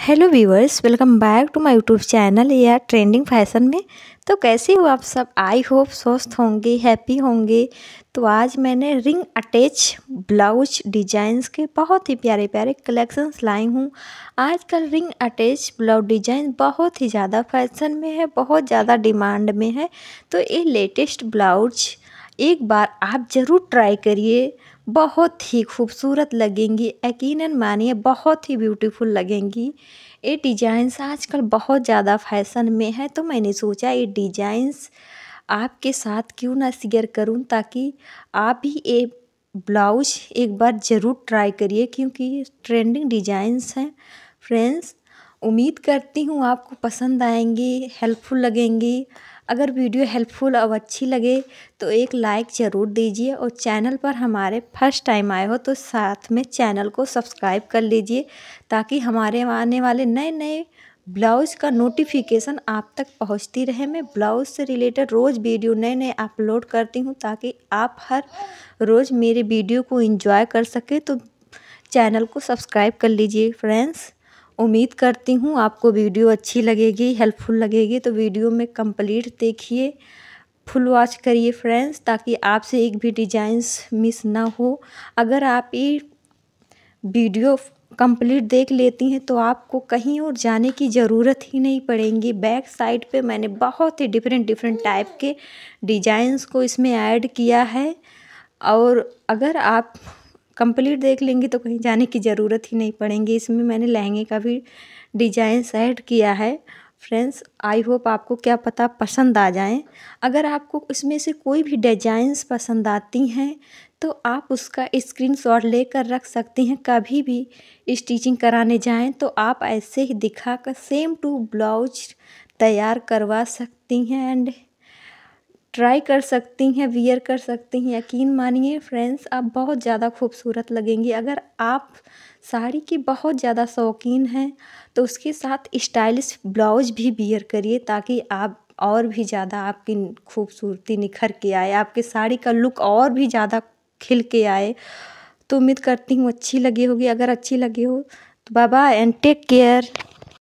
hello viewers welcome back to my YouTube channel या trending fashion में तो कैसे हो आप सब आई होप स्वस्थ होंगे हैप्पी होंगे तो आज मैंने रिंग अटैच ब्लाउज डिजाइंस के बहुत ही प्यारे प्यारे कलेक्शंस लाई हूँ आजकल रिंग अटैच ब्लाउज डिजाइन बहुत ही ज़्यादा फैशन में है बहुत ज़्यादा डिमांड में है तो ये लेटेस्ट ब्लाउज एक बार आप ज़रूर ट्राई करिए बहुत ही खूबसूरत लगेंगी यकीनन मानिए बहुत ही ब्यूटीफुल लगेंगी ये डिज़ाइंस आजकल बहुत ज़्यादा फैशन में है तो मैंने सोचा ये डिज़ाइंस आपके साथ क्यों ना शेयर करूं ताकि आप भी ये ब्लाउज एक बार ज़रूर ट्राई करिए क्योंकि ट्रेंडिंग डिज़ाइंस हैं फ्रेंड्स उम्मीद करती हूँ आपको पसंद आएंगी हेल्पफुल लगेंगी अगर वीडियो हेल्पफुल और अच्छी लगे तो एक लाइक ज़रूर दीजिए और चैनल पर हमारे फर्स्ट टाइम आए हो तो साथ में चैनल को सब्सक्राइब कर लीजिए ताकि हमारे आने वाले नए नए ब्लाउज़ का नोटिफिकेशन आप तक पहुंचती रहे मैं ब्लाउज़ से रिलेटेड रोज़ वीडियो नए नए अपलोड करती हूँ ताकि आप हर रोज़ मेरे वीडियो को इंजॉय कर सकें तो चैनल को सब्सक्राइब कर लीजिए फ्रेंड्स उम्मीद करती हूँ आपको वीडियो अच्छी लगेगी हेल्पफुल लगेगी तो वीडियो में कंप्लीट देखिए फुल वॉच करिए फ्रेंड्स ताकि आपसे एक भी डिजाइंस मिस ना हो अगर आप ये वीडियो कंप्लीट देख लेती हैं तो आपको कहीं और जाने की ज़रूरत ही नहीं पड़ेगी बैक साइड पे मैंने बहुत ही डिफरेंट डिफरेंट टाइप के डिजाइंस को इसमें ऐड किया है और अगर आप कंप्लीट देख लेंगी तो कहीं जाने की ज़रूरत ही नहीं पड़ेगी इसमें मैंने लहंगे का भी डिजाइन सेट किया है फ्रेंड्स आई होप आपको क्या पता पसंद आ जाए अगर आपको इसमें से कोई भी डिजाइंस पसंद आती हैं तो आप उसका स्क्रीनशॉट लेकर रख सकती हैं कभी भी स्टिचिंग कराने जाएं तो आप ऐसे ही दिखा कर सेम टू ब्लाउज तैयार करवा सकती हैं एंड ट्राई कर सकती हैं वियर कर सकती हैं यकीन मानिए फ्रेंड्स आप बहुत ज़्यादा खूबसूरत लगेंगी अगर आप साड़ी की बहुत ज़्यादा शौकीन हैं तो उसके साथ स्टाइलिश ब्लाउज भी वियर करिए ताकि आप और भी ज़्यादा आपकी खूबसूरती निखर के आए आपके साड़ी का लुक और भी ज़्यादा खिल के आए तो उम्मीद करती हूँ अच्छी लगी होगी अगर अच्छी लगी हो तो bye bye and take care